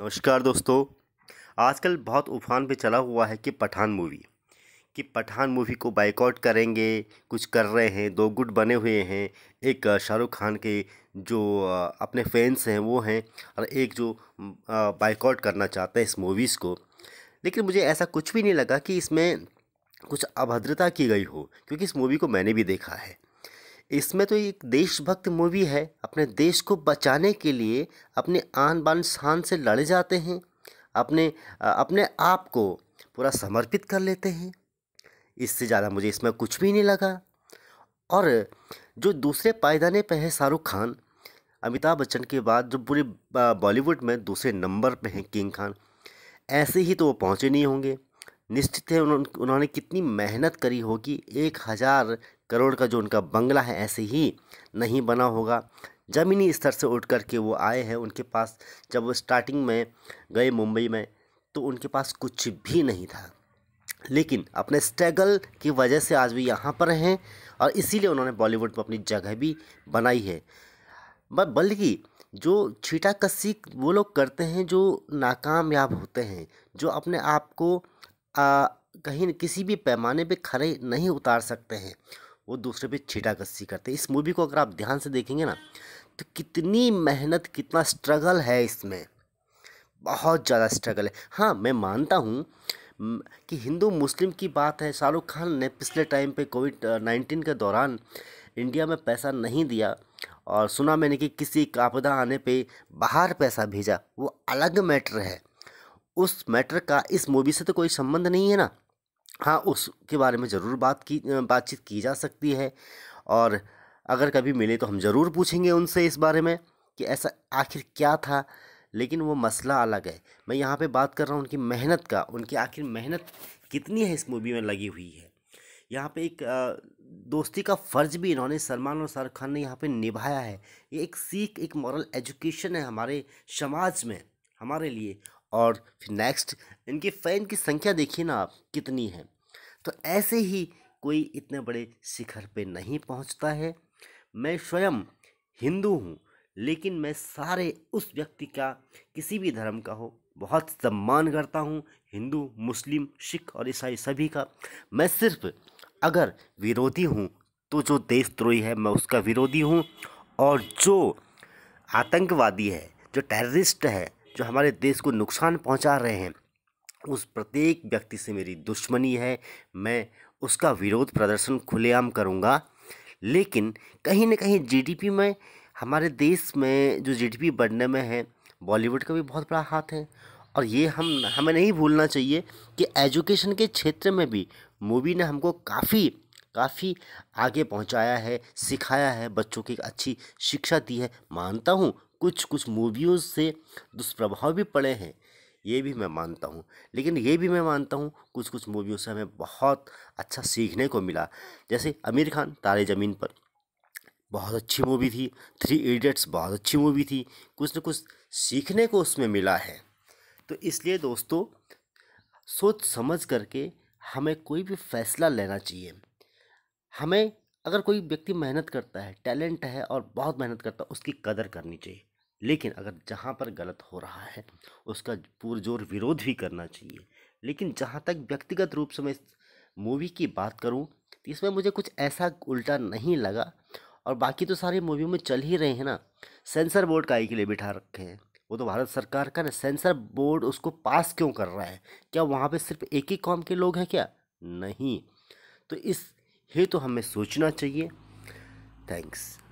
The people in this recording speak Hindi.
नमस्कार दोस्तों आजकल बहुत उफान पे चला हुआ है कि पठान मूवी कि पठान मूवी को बाइकआउट करेंगे कुछ कर रहे हैं दो गुट बने हुए हैं एक शाहरुख खान के जो अपने फैंस हैं वो हैं और एक जो बाइकआउट करना चाहते हैं इस मूवीज़ को लेकिन मुझे ऐसा कुछ भी नहीं लगा कि इसमें कुछ अभद्रता की गई हो क्योंकि इस मूवी को मैंने भी देखा है इसमें तो एक देशभक्त मूवी है अपने देश को बचाने के लिए अपने आन बान शान से लड़े जाते हैं अपने अपने आप को पूरा समर्पित कर लेते हैं इससे ज़्यादा मुझे इसमें कुछ भी नहीं लगा और जो दूसरे पायदाने पर है शाहरुख खान अमिताभ बच्चन के बाद जो पूरे बॉलीवुड में दूसरे नंबर पे हैं किंग खान ऐसे ही तो वो पहुँचे नहीं होंगे निश्चित है उन्होंने कितनी मेहनत करी होगी एक हज़ार करोड़ का जो उनका बंगला है ऐसे ही नहीं बना होगा ज़मीनी स्तर से उठ कर के वो आए हैं उनके पास जब वो स्टार्टिंग में गए मुंबई में तो उनके पास कुछ भी नहीं था लेकिन अपने स्ट्रगल की वजह से आज भी यहाँ पर हैं और इसीलिए उन्होंने बॉलीवुड में अपनी जगह भी बनाई है बल्कि जो छीटा कस्सी वो लोग करते हैं जो नाकामयाब होते हैं जो अपने आप को कहीं किसी भी पैमाने पे खड़े नहीं उतार सकते हैं वो दूसरे पे छीटा कस्सी करते हैं इस मूवी को अगर आप ध्यान से देखेंगे ना तो कितनी मेहनत कितना स्ट्रगल है इसमें बहुत ज़्यादा स्ट्रगल है हाँ मैं मानता हूँ कि हिंदू मुस्लिम की बात है शाहरुख खान ने पिछले टाइम पे कोविड नाइन्टीन के दौरान इंडिया में पैसा नहीं दिया और सुना मैंने कि किसी आपदा आने पे बाहर पैसा भेजा वो अलग मैटर है उस मैटर का इस मूवी से तो कोई संबंध नहीं है ना हाँ उसके बारे में ज़रूर बात की बातचीत की जा सकती है और अगर कभी मिले तो हम ज़रूर पूछेंगे उनसे इस बारे में कि ऐसा आखिर क्या था लेकिन वो मसला अलग है मैं यहाँ पे बात कर रहा हूँ उनकी मेहनत का उनकी आखिर मेहनत कितनी है इस मूवी में लगी हुई है यहाँ पे एक दोस्ती का फ़र्ज भी इन्होंने सलमान और शाहरुख खान ने यहाँ पे निभाया है ये एक सीख एक मॉरल एजुकेशन है हमारे समाज में हमारे लिए और फिर नेक्स्ट इनके फ़ैन की संख्या देखिए ना आप कितनी है तो ऐसे ही कोई इतने बड़े शिखर पे नहीं पहुंचता है मैं स्वयं हिंदू हूँ लेकिन मैं सारे उस व्यक्ति का किसी भी धर्म का हो बहुत सम्मान करता हूँ हिंदू मुस्लिम सिख और ईसाई सभी का मैं सिर्फ अगर विरोधी हूँ तो जो देशद्रोही है मैं उसका विरोधी हूँ और जो आतंकवादी है जो टेररिस्ट है जो हमारे देश को नुकसान पहुंचा रहे हैं उस प्रत्येक व्यक्ति से मेरी दुश्मनी है मैं उसका विरोध प्रदर्शन खुलेआम करूंगा लेकिन कहीं ना कहीं जीडीपी में हमारे देश में जो जीडीपी बढ़ने में है बॉलीवुड का भी बहुत बड़ा हाथ है और ये हम हमें नहीं भूलना चाहिए कि एजुकेशन के क्षेत्र में भी मूवी ने हमको काफ़ी काफ़ी आगे पहुंचाया है सिखाया है बच्चों की अच्छी शिक्षा दी है मानता हूँ कुछ कुछ मूवियों से दुष्प्रभाव भी पड़े हैं ये भी मैं मानता हूँ लेकिन ये भी मैं मानता हूँ कुछ कुछ मूवियों से हमें बहुत अच्छा सीखने को मिला जैसे आमिर खान तारे ज़मीन पर बहुत अच्छी मूवी थी थ्री इडियट्स बहुत अच्छी मूवी थी कुछ न कुछ सीखने को उसमें मिला है तो इसलिए दोस्तों सोच समझ करके हमें कोई भी फैसला लेना चाहिए हमें अगर कोई व्यक्ति मेहनत करता है टैलेंट है और बहुत मेहनत करता है उसकी कदर करनी चाहिए लेकिन अगर जहाँ पर गलत हो रहा है उसका पुरजोर विरोध भी करना चाहिए लेकिन जहाँ तक व्यक्तिगत रूप से मैं इस मूवी की बात करूँ तो इसमें मुझे कुछ ऐसा उल्टा नहीं लगा और बाकी तो सारी मूवी में चल ही रहे हैं ना सेंसर बोर्ड का आई के लिए बिठा रखे हैं वो तो भारत सरकार का ना सेंसर बोर्ड उसको पास क्यों कर रहा है क्या वहाँ पे सिर्फ एक ही कॉम के लोग हैं क्या नहीं तो इस ये तो हमें सोचना चाहिए थैंक्स